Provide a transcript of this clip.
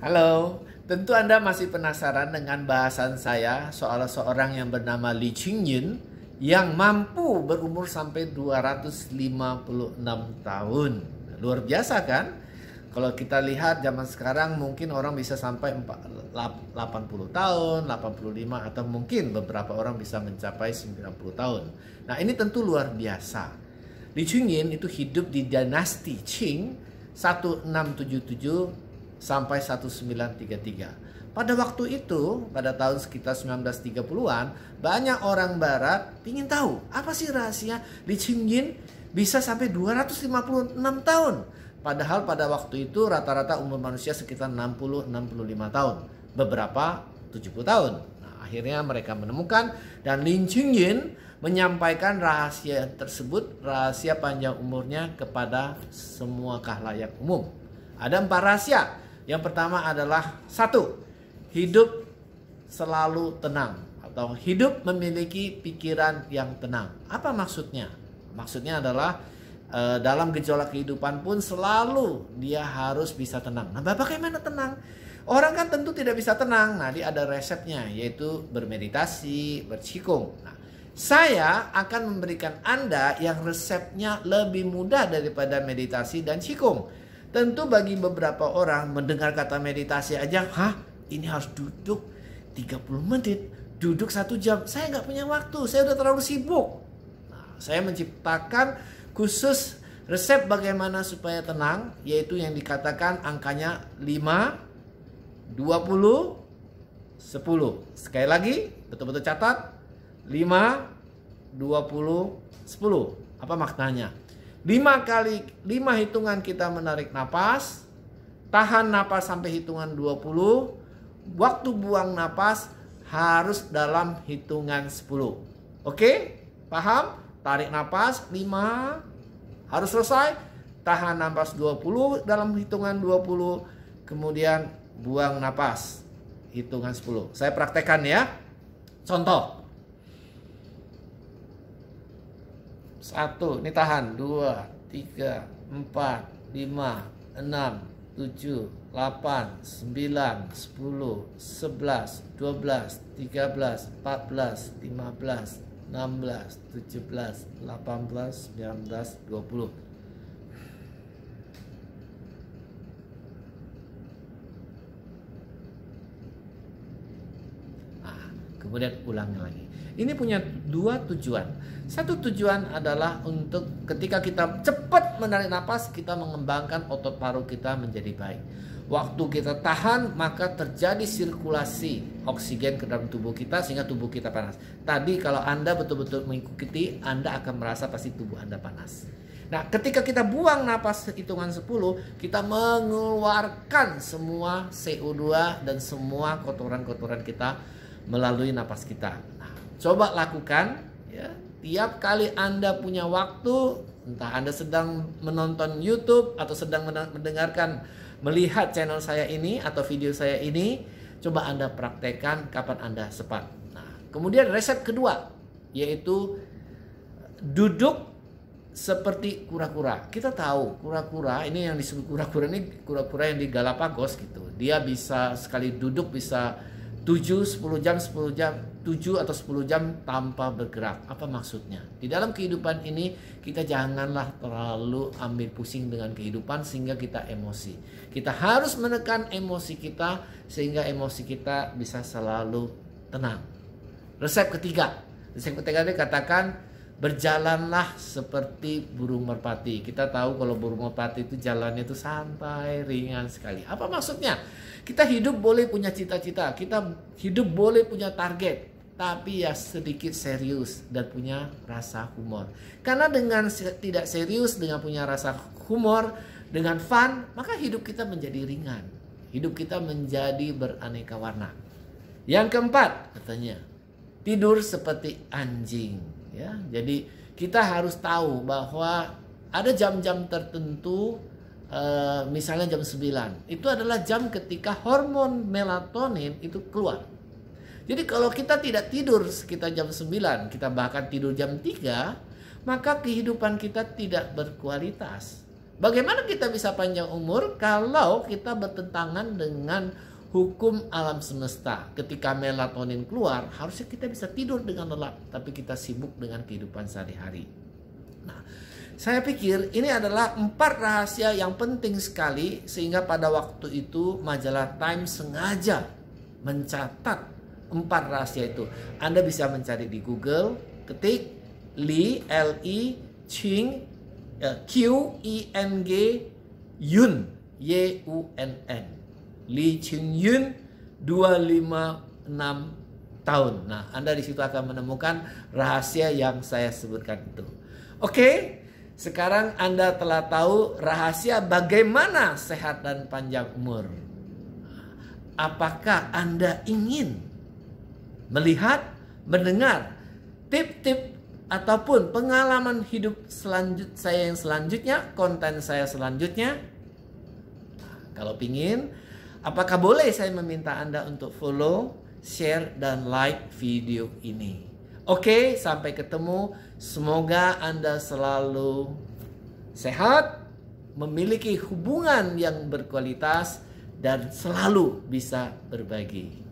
Halo, tentu Anda masih penasaran dengan bahasan saya soal seorang yang bernama Li Ching yang mampu berumur sampai 256 tahun. Luar biasa kan? Kalau kita lihat zaman sekarang mungkin orang bisa sampai 80 tahun, 85 atau mungkin beberapa orang bisa mencapai 90 tahun. Nah ini tentu luar biasa. Li Chungin itu hidup di dinasti Qing 1677 sampai 1933. Pada waktu itu, pada tahun sekitar 1930-an, banyak orang barat ingin tahu apa sih rahasia Li Qingyin bisa sampai 256 tahun. Padahal pada waktu itu rata-rata umur manusia sekitar 60-65 tahun. Beberapa 70 tahun. Nah, akhirnya mereka menemukan dan Li Qingyin menyampaikan rahasia tersebut, rahasia panjang umurnya kepada semua kahlayak umum. Ada empat rahasia yang pertama adalah satu, hidup selalu tenang atau hidup memiliki pikiran yang tenang. Apa maksudnya? Maksudnya adalah eh, dalam gejolak kehidupan pun selalu dia harus bisa tenang. Nah, bagaimana tenang? Orang kan tentu tidak bisa tenang. Nah, dia ada resepnya yaitu bermeditasi, bercikung. Nah, saya akan memberikan Anda yang resepnya lebih mudah daripada meditasi dan cikung Tentu bagi beberapa orang mendengar kata meditasi aja, hah ini harus duduk 30 menit, duduk satu jam. Saya nggak punya waktu, saya udah terlalu sibuk. Nah, saya menciptakan khusus resep bagaimana supaya tenang, yaitu yang dikatakan angkanya 5, 20, 10. Sekali lagi, betul-betul catat. 5, 20, 10. Apa maknanya? 5 kali 5 hitungan kita menarik napas, tahan napas sampai hitungan 20, waktu buang napas harus dalam hitungan 10. Oke? Paham? Tarik napas 5 harus selesai, tahan napas 20 dalam hitungan 20, kemudian buang napas hitungan 10. Saya praktekkan ya. Contoh Satu, ini tahan. Dua, tiga, empat, lima, enam, tujuh, delapan, sembilan, sepuluh, sebelas, dua belas, tiga belas, empat belas, lima belas, enam belas, tujuh belas, delapan belas, sembilan belas, dua puluh. kemudian ulangi lagi. Ini punya dua tujuan. Satu tujuan adalah untuk ketika kita cepat menarik nafas, kita mengembangkan otot paru kita menjadi baik. Waktu kita tahan, maka terjadi sirkulasi oksigen ke dalam tubuh kita sehingga tubuh kita panas. Tadi kalau Anda betul-betul mengikuti, Anda akan merasa pasti tubuh Anda panas. Nah, ketika kita buang napas hitungan 10, kita mengeluarkan semua CO2 dan semua kotoran-kotoran kita melalui napas kita. Nah, coba lakukan ya. Tiap kali Anda punya waktu, entah Anda sedang menonton YouTube atau sedang mendengarkan melihat channel saya ini atau video saya ini, coba Anda praktekkan kapan Anda sempat. Nah, kemudian resep kedua yaitu duduk seperti kura-kura. Kita tahu kura-kura ini yang disebut kura-kura ini kura-kura yang di Galapagos gitu. Dia bisa sekali duduk bisa 7, 10 jam, 10 jam, 7 atau 10 jam tanpa bergerak. Apa maksudnya? Di dalam kehidupan ini kita janganlah terlalu ambil pusing dengan kehidupan sehingga kita emosi. Kita harus menekan emosi kita sehingga emosi kita bisa selalu tenang. Resep ketiga. Resep ketiga dia katakan berjalanlah seperti burung merpati. Kita tahu kalau burung merpati itu jalannya itu santai, ringan sekali. Apa maksudnya? Kita hidup boleh punya cita-cita, kita hidup boleh punya target, tapi ya sedikit serius dan punya rasa humor. Karena dengan tidak serius, dengan punya rasa humor, dengan fun, maka hidup kita menjadi ringan. Hidup kita menjadi beraneka warna. Yang keempat, katanya, tidur seperti anjing ya. Jadi kita harus tahu bahwa ada jam-jam tertentu eh, misalnya jam 9 itu adalah jam ketika hormon melatonin itu keluar jadi kalau kita tidak tidur sekitar jam 9 kita bahkan tidur jam 3 maka kehidupan kita tidak berkualitas bagaimana kita bisa panjang umur kalau kita bertentangan dengan hukum alam semesta. Ketika melatonin keluar, harusnya kita bisa tidur dengan lelap, tapi kita sibuk dengan kehidupan sehari-hari. Nah, saya pikir ini adalah empat rahasia yang penting sekali sehingga pada waktu itu majalah Time sengaja mencatat empat rahasia itu. Anda bisa mencari di Google, ketik Li L I Ching eh, Q I N G Yun Y U N N. Li Ching Yun 256 tahun. Nah, Anda di situ akan menemukan rahasia yang saya sebutkan itu. Oke, sekarang Anda telah tahu rahasia bagaimana sehat dan panjang umur. Apakah Anda ingin melihat, mendengar tip-tip ataupun pengalaman hidup selanjut saya yang selanjutnya, konten saya selanjutnya? Kalau pingin, Apakah boleh saya meminta Anda untuk follow, share, dan like video ini? Oke, sampai ketemu. Semoga Anda selalu sehat, memiliki hubungan yang berkualitas, dan selalu bisa berbagi.